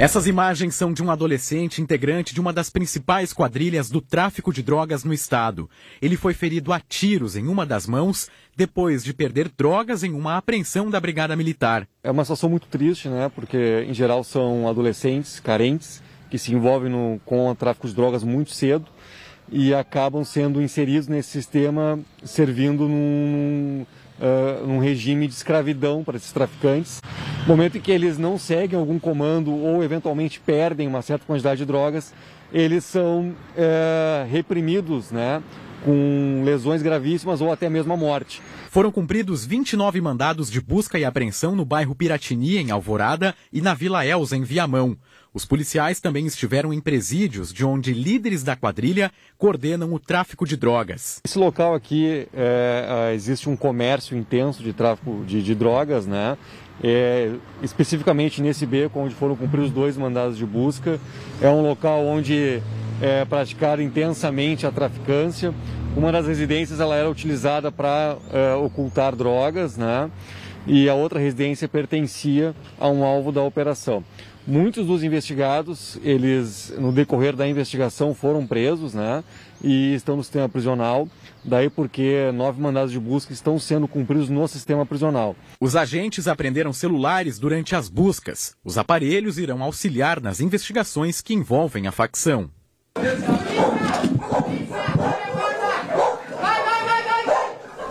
Essas imagens são de um adolescente integrante de uma das principais quadrilhas do tráfico de drogas no estado. Ele foi ferido a tiros em uma das mãos depois de perder drogas em uma apreensão da Brigada Militar. É uma situação muito triste, né? Porque em geral são adolescentes carentes que se envolvem no, com o tráfico de drogas muito cedo e acabam sendo inseridos nesse sistema, servindo num, uh, um regime de escravidão para esses traficantes. Momento em que eles não seguem algum comando ou eventualmente perdem uma certa quantidade de drogas, eles são uh, reprimidos, né? com lesões gravíssimas ou até mesmo a morte. Foram cumpridos 29 mandados de busca e apreensão no bairro Piratini, em Alvorada, e na Vila Elza, em Viamão. Os policiais também estiveram em presídios, de onde líderes da quadrilha coordenam o tráfico de drogas. Esse local aqui é, é existe um comércio intenso de tráfico de, de drogas, né? É, especificamente nesse beco onde foram cumpridos dois mandados de busca. É um local onde é, praticar intensamente a traficância. Uma das residências ela era utilizada para é, ocultar drogas, né? E a outra residência pertencia a um alvo da operação. Muitos dos investigados, eles no decorrer da investigação foram presos, né? E estão no sistema prisional. Daí porque nove mandados de busca estão sendo cumpridos no sistema prisional. Os agentes apreenderam celulares durante as buscas. Os aparelhos irão auxiliar nas investigações que envolvem a facção.